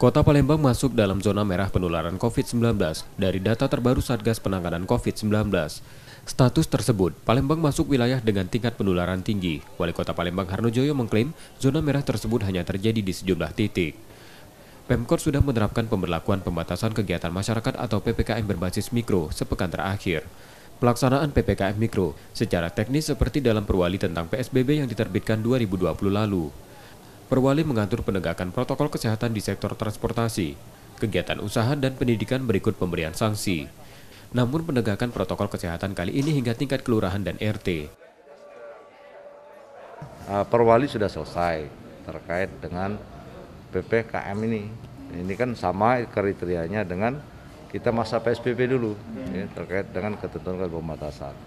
Kota Palembang masuk dalam zona merah penularan COVID-19 dari data terbaru Satgas Penanganan COVID-19. Status tersebut, Palembang masuk wilayah dengan tingkat penularan tinggi. Wali Kota Palembang Harnojoyo mengklaim zona merah tersebut hanya terjadi di sejumlah titik. Pemkot sudah menerapkan pemberlakuan pembatasan kegiatan masyarakat atau PPKM berbasis mikro sepekan terakhir. Pelaksanaan PPKM mikro secara teknis seperti dalam perwali tentang PSBB yang diterbitkan 2020 lalu. Perwali mengatur penegakan protokol kesehatan di sektor transportasi, kegiatan usaha dan pendidikan berikut pemberian sanksi. Namun penegakan protokol kesehatan kali ini hingga tingkat kelurahan dan RT. Eh, perwali sudah selesai terkait dengan PPKM ini. Ini kan sama kriterianya dengan kita masa PSBB dulu ini hmm. ya, terkait dengan ketentuan pembatasan.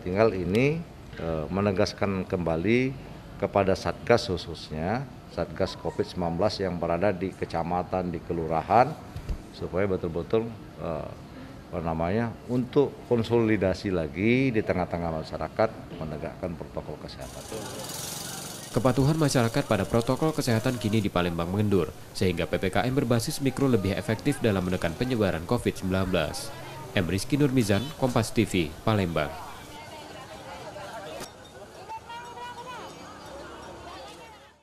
Tinggal ini eh, menegaskan kembali kepada Satgas khususnya Satgas COVID-19 yang berada di kecamatan, di kelurahan, supaya betul-betul eh, apa namanya untuk konsolidasi lagi di tengah-tengah masyarakat menegakkan protokol kesehatan. Kepatuhan masyarakat pada protokol kesehatan kini di Palembang mengendur, sehingga PPKM berbasis mikro lebih efektif dalam menekan penyebaran COVID-19. Emrizki Nurmizan, Kompas TV, Palembang.